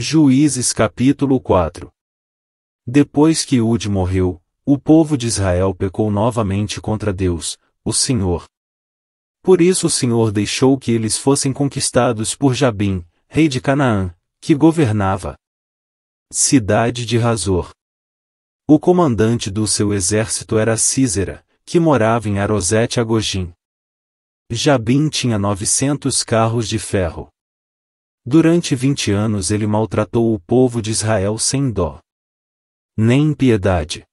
Juízes capítulo 4 Depois que Ud morreu, o povo de Israel pecou novamente contra Deus, o Senhor. Por isso o Senhor deixou que eles fossem conquistados por Jabim, rei de Canaã, que governava. Cidade de Razor. O comandante do seu exército era Císera, que morava em Arosete Agogim. Jabim tinha novecentos carros de ferro. Durante vinte anos ele maltratou o povo de Israel sem dó. Nem piedade.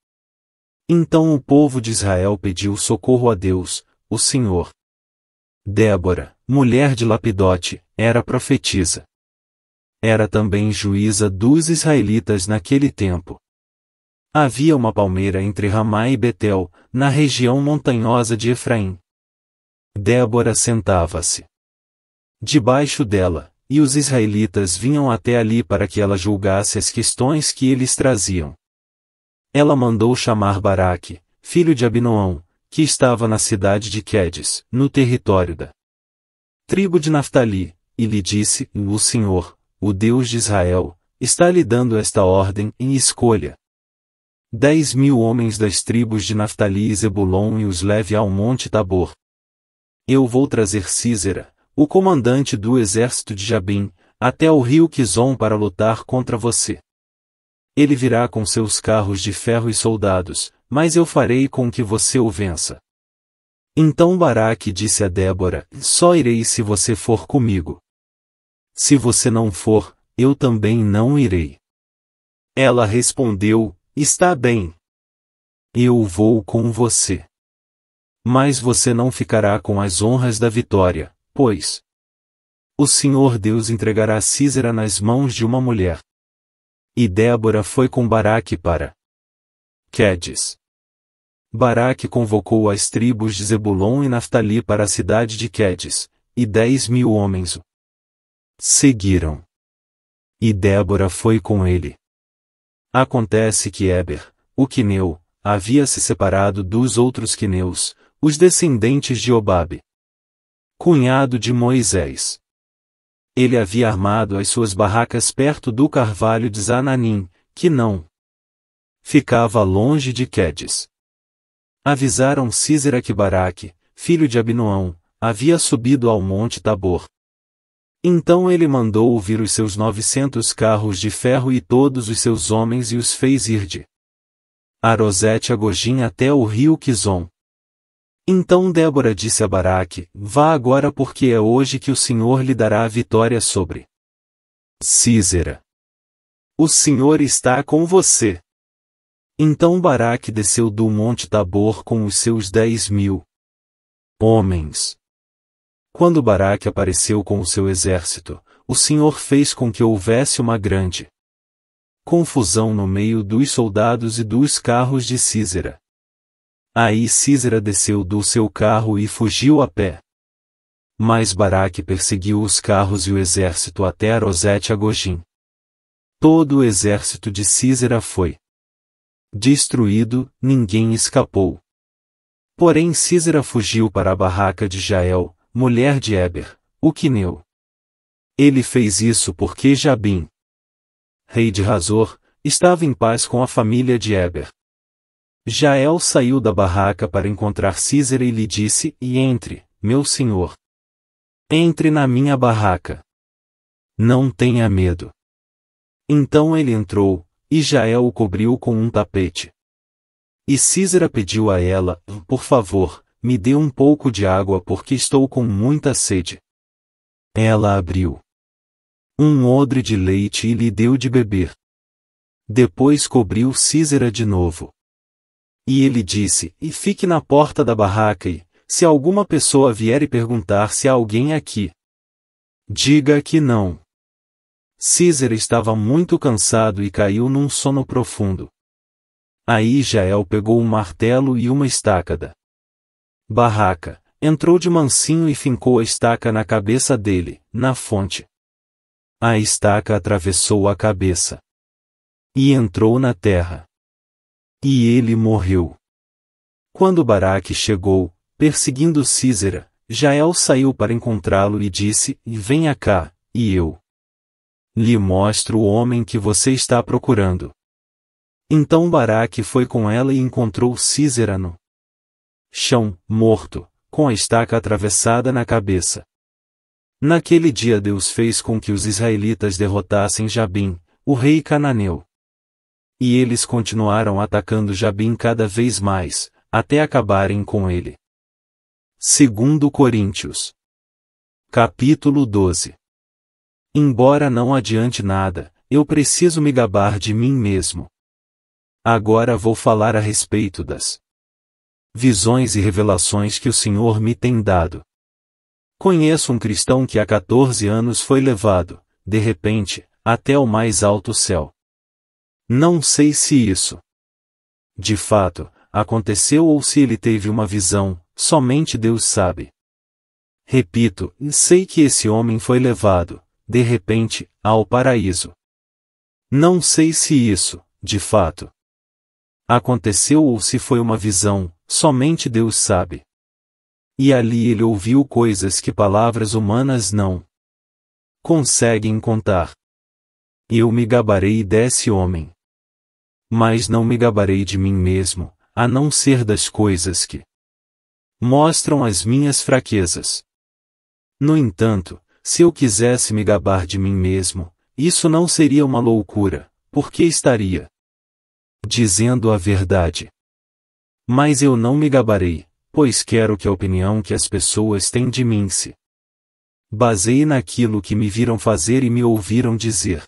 Então o povo de Israel pediu socorro a Deus, o Senhor. Débora, mulher de Lapidote, era profetisa. Era também juíza dos israelitas naquele tempo. Havia uma palmeira entre Ramá e Betel, na região montanhosa de Efraim. Débora sentava-se. Debaixo dela, e os israelitas vinham até ali para que ela julgasse as questões que eles traziam. Ela mandou chamar Baraque, filho de Abinoão, que estava na cidade de Quedes, no território da tribo de Naftali, e lhe disse: O Senhor, o Deus de Israel, está lhe dando esta ordem em escolha. Dez mil homens das tribos de Naftali e Zebulon e os leve ao monte Tabor. Eu vou trazer Císera, o comandante do exército de Jabim, até o rio Quizon para lutar contra você. Ele virá com seus carros de ferro e soldados, mas eu farei com que você o vença. Então Baraque disse a Débora: Só irei se você for comigo. Se você não for, eu também não irei. Ela respondeu: Está bem. Eu vou com você. Mas você não ficará com as honras da vitória pois o Senhor Deus entregará Císera nas mãos de uma mulher. E Débora foi com Baraque para Quedes. Baraque convocou as tribos de Zebulon e Naftali para a cidade de Quedes, e dez mil homens o seguiram. E Débora foi com ele. Acontece que Éber o quineu, havia se separado dos outros quineus, os descendentes de Obabe cunhado de Moisés. Ele havia armado as suas barracas perto do carvalho de Zananim, que não ficava longe de Quedes. Avisaram Císera que Baraque, filho de Abinoão, havia subido ao monte Tabor. Então ele mandou ouvir os seus novecentos carros de ferro e todos os seus homens e os fez ir de Arosete a Gojim até o rio Quizon. Então Débora disse a Baraque: Vá agora, porque é hoje que o Senhor lhe dará a vitória sobre Císera. O Senhor está com você. Então Baraque desceu do Monte Tabor com os seus dez mil homens. Quando Baraque apareceu com o seu exército, o Senhor fez com que houvesse uma grande confusão no meio dos soldados e dos carros de Císera. Aí Císera desceu do seu carro e fugiu a pé. Mas Baraque perseguiu os carros e o exército até Arosete Agogim. Todo o exército de Císera foi destruído, ninguém escapou. Porém Císera fugiu para a barraca de Jael, mulher de Eber, o quineu. Ele fez isso porque Jabim, rei de Razor, estava em paz com a família de Eber. Jael saiu da barraca para encontrar Císera e lhe disse: E entre, meu senhor. Entre na minha barraca. Não tenha medo. Então ele entrou, e Jael o cobriu com um tapete. E Císera pediu a ela: Por favor, me dê um pouco de água porque estou com muita sede. Ela abriu um odre de leite e lhe deu de beber. Depois cobriu Císera de novo. E ele disse: E fique na porta da barraca e, se alguma pessoa vier e perguntar se há alguém aqui, diga que não. César estava muito cansado e caiu num sono profundo. Aí Jael pegou um martelo e uma estacada. Barraca, entrou de mansinho e fincou a estaca na cabeça dele, na fonte. A estaca atravessou a cabeça. E entrou na terra. E ele morreu. Quando Baraque chegou, perseguindo Císera, Jael saiu para encontrá-lo e disse: Venha cá, e eu lhe mostro o homem que você está procurando. Então Baraque foi com ela e encontrou Císera no chão, morto, com a estaca atravessada na cabeça. Naquele dia Deus fez com que os israelitas derrotassem Jabim, o rei cananeu. E eles continuaram atacando Jabim cada vez mais, até acabarem com ele. Segundo Coríntios. Capítulo 12. Embora não adiante nada, eu preciso me gabar de mim mesmo. Agora vou falar a respeito das visões e revelações que o Senhor me tem dado. Conheço um cristão que há 14 anos foi levado, de repente, até o mais alto céu. Não sei se isso, de fato, aconteceu ou se ele teve uma visão, somente Deus sabe. Repito, sei que esse homem foi levado, de repente, ao paraíso. Não sei se isso, de fato, aconteceu ou se foi uma visão, somente Deus sabe. E ali ele ouviu coisas que palavras humanas não conseguem contar. Eu me gabarei desse homem mas não me gabarei de mim mesmo, a não ser das coisas que mostram as minhas fraquezas. No entanto, se eu quisesse me gabar de mim mesmo, isso não seria uma loucura, porque estaria dizendo a verdade. Mas eu não me gabarei, pois quero que a opinião que as pessoas têm de mim se baseie naquilo que me viram fazer e me ouviram dizer.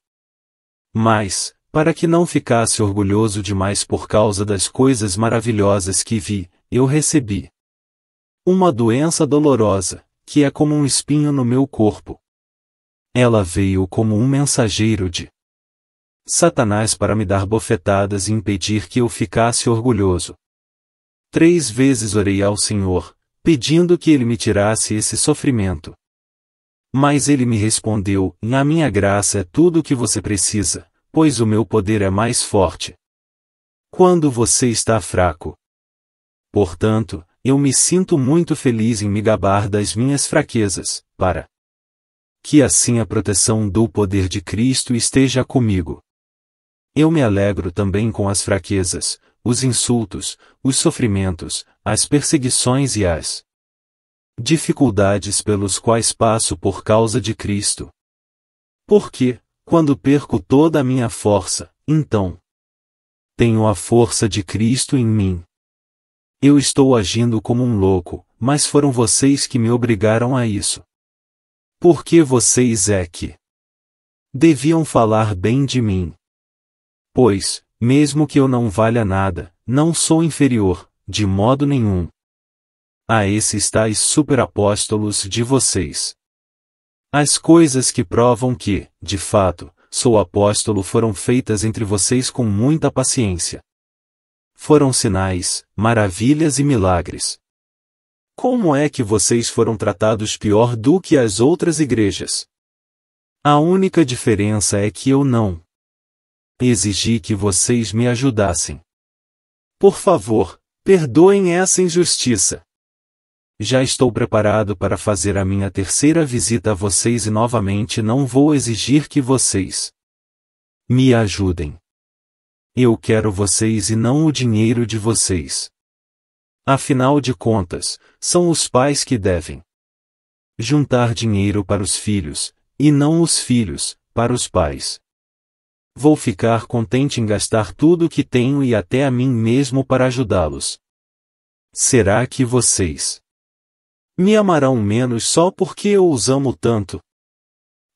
Mas, para que não ficasse orgulhoso demais por causa das coisas maravilhosas que vi, eu recebi uma doença dolorosa, que é como um espinho no meu corpo. Ela veio como um mensageiro de Satanás para me dar bofetadas e impedir que eu ficasse orgulhoso. Três vezes orei ao Senhor, pedindo que ele me tirasse esse sofrimento. Mas ele me respondeu: Na minha graça é tudo o que você precisa, pois o meu poder é mais forte. Quando você está fraco. Portanto, eu me sinto muito feliz em me gabar das minhas fraquezas, para que assim a proteção do poder de Cristo esteja comigo. Eu me alegro também com as fraquezas, os insultos, os sofrimentos, as perseguições e as dificuldades pelos quais passo por causa de Cristo. Porque, quando perco toda a minha força, então tenho a força de Cristo em mim. Eu estou agindo como um louco, mas foram vocês que me obrigaram a isso. Por que vocês é que deviam falar bem de mim. Pois, mesmo que eu não valha nada, não sou inferior, de modo nenhum. A esses tais superapóstolos de vocês. As coisas que provam que, de fato, sou apóstolo foram feitas entre vocês com muita paciência. Foram sinais, maravilhas e milagres. Como é que vocês foram tratados pior do que as outras igrejas? A única diferença é que eu não. Exigi que vocês me ajudassem. Por favor, perdoem essa injustiça já estou preparado para fazer a minha terceira visita a vocês e novamente não vou exigir que vocês me ajudem. Eu quero vocês e não o dinheiro de vocês. Afinal de contas, são os pais que devem juntar dinheiro para os filhos, e não os filhos, para os pais. Vou ficar contente em gastar tudo o que tenho e até a mim mesmo para ajudá-los. Será que vocês me amarão menos só porque eu os amo tanto.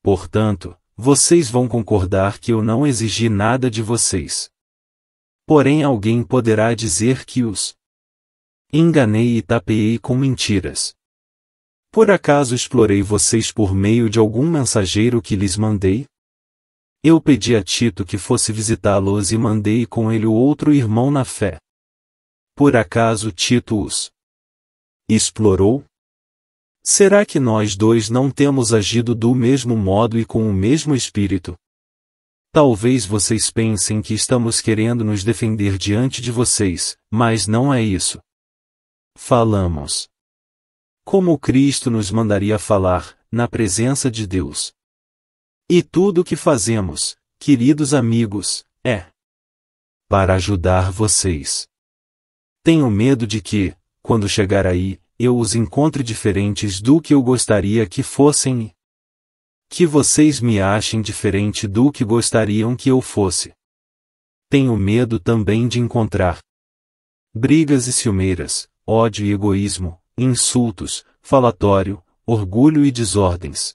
Portanto, vocês vão concordar que eu não exigi nada de vocês. Porém, alguém poderá dizer que os enganei e tapeei com mentiras. Por acaso explorei vocês por meio de algum mensageiro que lhes mandei? Eu pedi a Tito que fosse visitá-los e mandei com ele o outro irmão na fé. Por acaso Tito os explorou? Será que nós dois não temos agido do mesmo modo e com o mesmo espírito? Talvez vocês pensem que estamos querendo nos defender diante de vocês, mas não é isso. Falamos. Como Cristo nos mandaria falar, na presença de Deus. E tudo o que fazemos, queridos amigos, é para ajudar vocês. Tenho medo de que, quando chegar aí, eu os encontre diferentes do que eu gostaria que fossem e que vocês me achem diferente do que gostariam que eu fosse. Tenho medo também de encontrar brigas e ciumeiras, ódio e egoísmo, insultos, falatório, orgulho e desordens.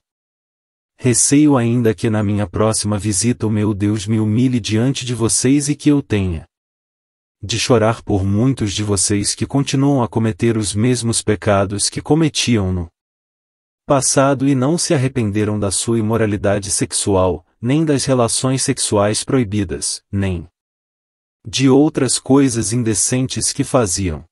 Receio ainda que na minha próxima visita o meu Deus me humilhe diante de vocês e que eu tenha de chorar por muitos de vocês que continuam a cometer os mesmos pecados que cometiam no passado e não se arrependeram da sua imoralidade sexual, nem das relações sexuais proibidas, nem de outras coisas indecentes que faziam.